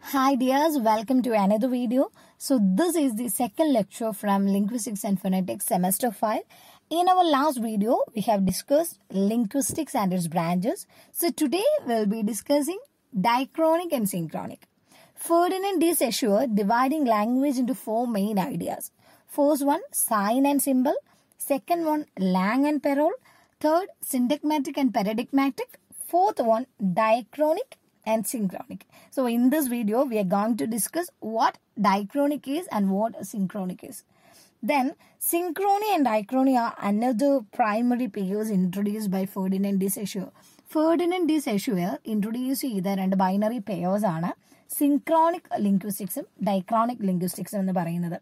Hi dears, welcome to another video. So this is the second lecture from Linguistics and Phonetics Semester 5. In our last video, we have discussed linguistics and its branches. So today we'll be discussing diachronic and synchronic. Ferdinand D. Saussure dividing language into four main ideas. First one, sign and symbol. Second one, lang and parole. Third, syntagmatic and paradigmatic. Fourth one, diachronic and synchronic. So in this video, we are going to discuss what diachronic is and what synchronic is. Then synchrony and diachrony are another primary pairs introduced by Ferdinand de Saussure. Ferdinand de Saussure introduce ചെയ്ത binary pairs are synchronic linguistics and ഡൈക്രോണിക് linguistics. എന്ന് പറയുന്നത്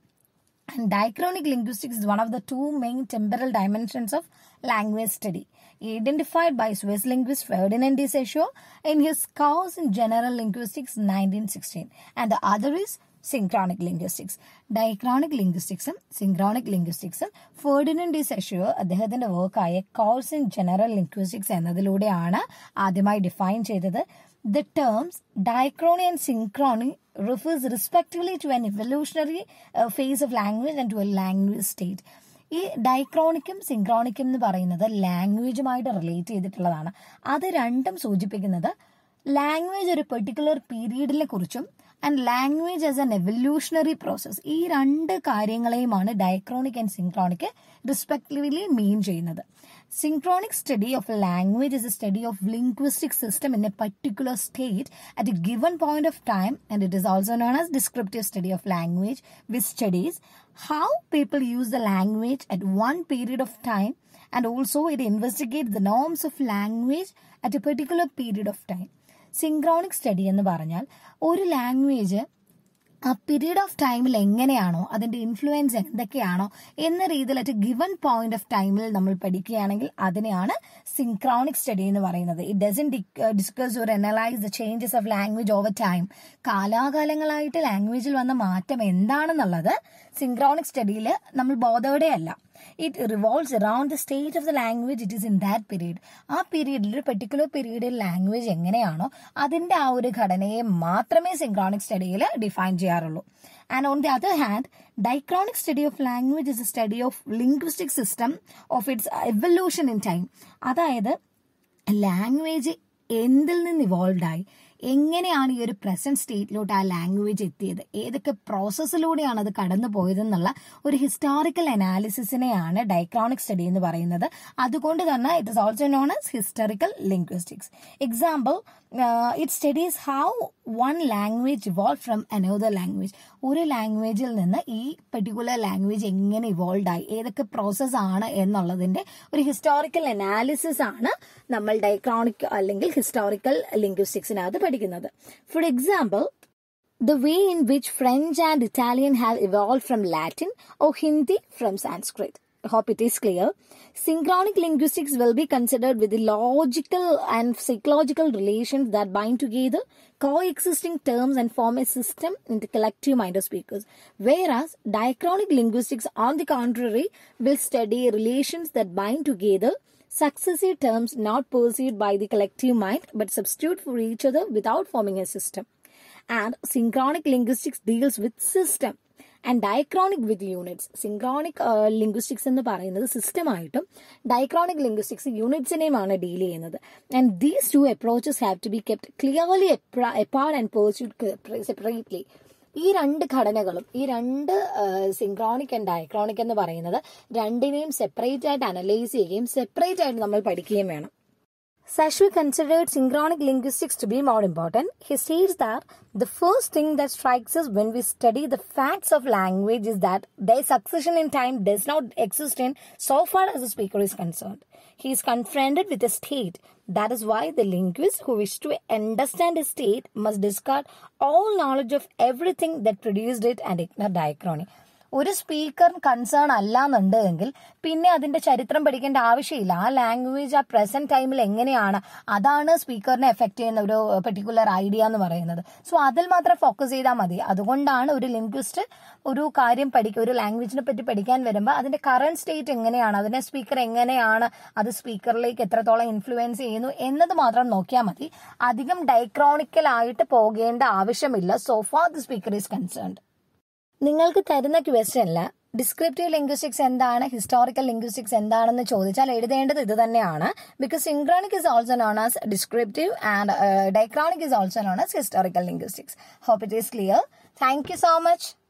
And diachronic linguistics is one of the two main temporal dimensions of language study, identified by Swiss linguist Ferdinand de Secho in his Course in General Linguistics 1916, and the other is synchronic linguistics diachronic ലിംഗ്വിസ്റ്റിക്സും സിൻക്രോണിക് ലിംഗ്വിസ്റ്റിക്സും Ferdinand de Saussure അദ്ദേഹത്തിന്റെ വർക്കായ course in general linguistics എന്നതിലൂടെയാണ് ആദ്യമായി define ചെയ്തത് the terms diachrony and synchrony refers respectively to an evolutionary uh, phase of language and to a language state. ഈ ഡൈക്രോണിക്കും സിൻക്രോണിക്കും എന്ന് പറയുന്നത് ലാംഗ്വേജുമായിട്ട് റിലേറ്റ് ചെയ്തിട്ടുള്ളതാണ് അത് രണ്ടും സൂചിപ്പിക്കുന്നത് ലാംഗ്വേജ് ഒരു പെർട്ടിക്കുലർ പീരീഡിനെ കുറിച്ചും and language as an evolutionary process ഈ രണ്ട് കാര്യങ്ങളെയുമാണ് diachronic and synchronic respectively mean ചെയ്യുന്നത് Synchronic study of a language is a study of linguistic system in a particular state at a given point of time and it is also known as descriptive study of language which studies how people use the language at one period of time and also it investigates the norms of language at a particular period of time. Synchronic study എന്ന് പറഞ്ഞാൽ ഒരു language ആ period of ടൈമിൽ എങ്ങനെയാണോ അതിന്റെ influence എന്തൊക്കെയാണോ എന്ന രീതിയിൽ അറ്റ് ഗിവൺ പോയിന്റ് ഓഫ് ടൈമിൽ നമ്മൾ പഠിക്കുകയാണെങ്കിൽ അതിനെയാണ് സിൻക്രോണിക് സ്റ്റഡി എന്ന് പറയുന്നത് it doesn't discuss or analyse the changes of language over time കാലാകാലങ്ങളായിട്ട് ലാംഗ്വേജിൽ വന്ന മാറ്റം എന്താണെന്നുള്ളത് സിൻക്രോണിക് സ്റ്റഡിയിൽ നമ്മൾ ബോധവടെയല്ല it revolves around the state of the language it is in that period ആ പീരീഡിൽ ഒരു പെർട്ടിക്കുലർ പീരീഡിൽ ലാംഗ്വേജ് എങ്ങനെയാണോ അതിൻ്റെ ആ ഒരു ഘടനയെ മാത്രമേ സിൻക്രോണിക് സ്റ്റഡിയിൽ ഡിഫൈൻ ചെയ്യാറുള്ളൂ and on the other hand diachronic study of language is a study of linguistic system of its evolution in time അതായത് ലാംഗ്വേജ് എന്തിൽ നിന്ന് ഇവോൾവ് ആയി എങ്ങനെയാണ് ഈ ഒരു പ്രസന്റ് സ്റ്റേറ്റിലോട്ട് ആ ലാംഗ്വേജ് എത്തിയത് ഏതൊക്കെ പ്രോസസ്സിലൂടെയാണ് അത് കടന്നു പോയതെന്നുള്ള ഒരു ഹിസ്റ്റോറിക്കൽ അനാലിസിസിനെയാണ് ഡയക്രോണിക് സ്റ്റഡി എന്ന് പറയുന്നത് അതുകൊണ്ട് തന്നെ it is also known as historical linguistics example it studies how one language evolve from another language ഒരു ലാംഗ്വേജിൽ നിന്ന് ഈ പെർട്ടിക്കുലർ ലാംഗ്വേജ് എങ്ങനെ ഇവോൾവ് ആയി ഏതൊക്കെ പ്രോസസ് ആണ് എന്നുള്ളതിന്റെ ഒരു ഹിസ്റ്റോറിക്കൽ അനാലിസിസ് ആണ് നമ്മൾ ഡൈക്രോണിക് അല്ലെങ്കിൽ ഹിസ്റ്റോറിക്കൽ ലിംഗ്വിസ്റ്റിക്സിനകത്ത് പഠിക്കുന്നത് for example the way in which French and Italian have evolve from Latin or Hindi from Sanskrit hope it is clear. Synchronic linguistics will be considered with the logical and psychological relations that bind together coexisting terms and form a system in the collective mind of speakers. Whereas diachronic linguistics, on the contrary, will study relations that bind together successive terms not perceived by the collective mind but substitute for each other without forming a system. And synchronic linguistics deals with system and diachronic with units synchronic linguistics എന്ന് പറയുന്നത് സിസ്റ്റമായിട്ടും diachronic linguistics യൂണിറ്റ്സിനെയുമാണ് deal ചെയ്യുന്നത് and these two approaches have to be kept clearly apart and pursued separately ഈ രണ്ട് ഘടനകളും ഈ രണ്ട് synchronic and diachronic എന്ന് പറയുന്നത് രണ്ടിനെയും സെപ്പറേറ്റ് ആയിട്ട് അനലൈസ് ചെയ്യുകയും സെപ്പറേറ്റ് ആയിട്ട് നമ്മൾ പഠിക്കുകയും വേണം Sashwi considered synchronic linguistics to be more important. He states that the first thing that strikes us when we study the facts of language is that their succession in time does not exist in so far as the speaker is concerned. He is confronted with a state. That is why the linguist who wishes to understand a state must discard all knowledge of everything that produced it and ignore diachrony. ഒരു speaker concern അല്ല പിന്നെ അതിന്റെ ചരിത്രം പഠിക്കേണ്ട ആവശ്യമില്ല ആ language ആ present ടൈമിൽ എങ്ങനെയാണ് അതാണ് സ്പീക്കറിനെ എഫക്ട് ചെയ്യുന്ന ഒരു പെർട്ടിക്കുലർ ഐഡിയ എന്ന് പറയുന്നത് സോ അതിൽ മാത്രം ഫോക്കസ് ചെയ്താൽ മതി അതുകൊണ്ടാണ് ഒരു ലിംഗ്വിസ്റ്റ് ഒരു കാര്യം പഠിക്കുക ഒരു ലാംഗ്വേജിനെ പറ്റി പഠിക്കാൻ വരുമ്പോൾ അതിന്റെ കറണ്ട് സ്റ്റേറ്റ് എങ്ങനെയാണ് അതിനെ സ്പീക്കർ എങ്ങനെയാണ് അത് സ്പീക്കറിലേക്ക് എത്രത്തോളം ഇൻഫ്ലുവൻസ് ചെയ്യുന്നു എന്നത് മാത്രം നോക്കിയാൽ മതി അധികം ഡൈക്രോണിക്കൽ ആയിട്ട് പോകേണ്ട ആവശ്യമില്ല so far the speaker is concerned നിങ്ങൾക്ക് തരുന്ന ക്വസ്റ്റ്യനില് ഡിസ്ക്രിപ്റ്റീവ് ലിംഗ്വിസ്റ്റിക്സ് എന്താണ് ഹിസ്റ്റോറിക്കൽ ലിംഗ്വിസ്റ്റിക്സ് എന്താണെന്ന് ചോദിച്ചാൽ എഴുതേണ്ടത് ഇത് തന്നെയാണ് because synchronic is also known as descriptive and diachronic is also known as historical linguistics hope it is clear thank you so much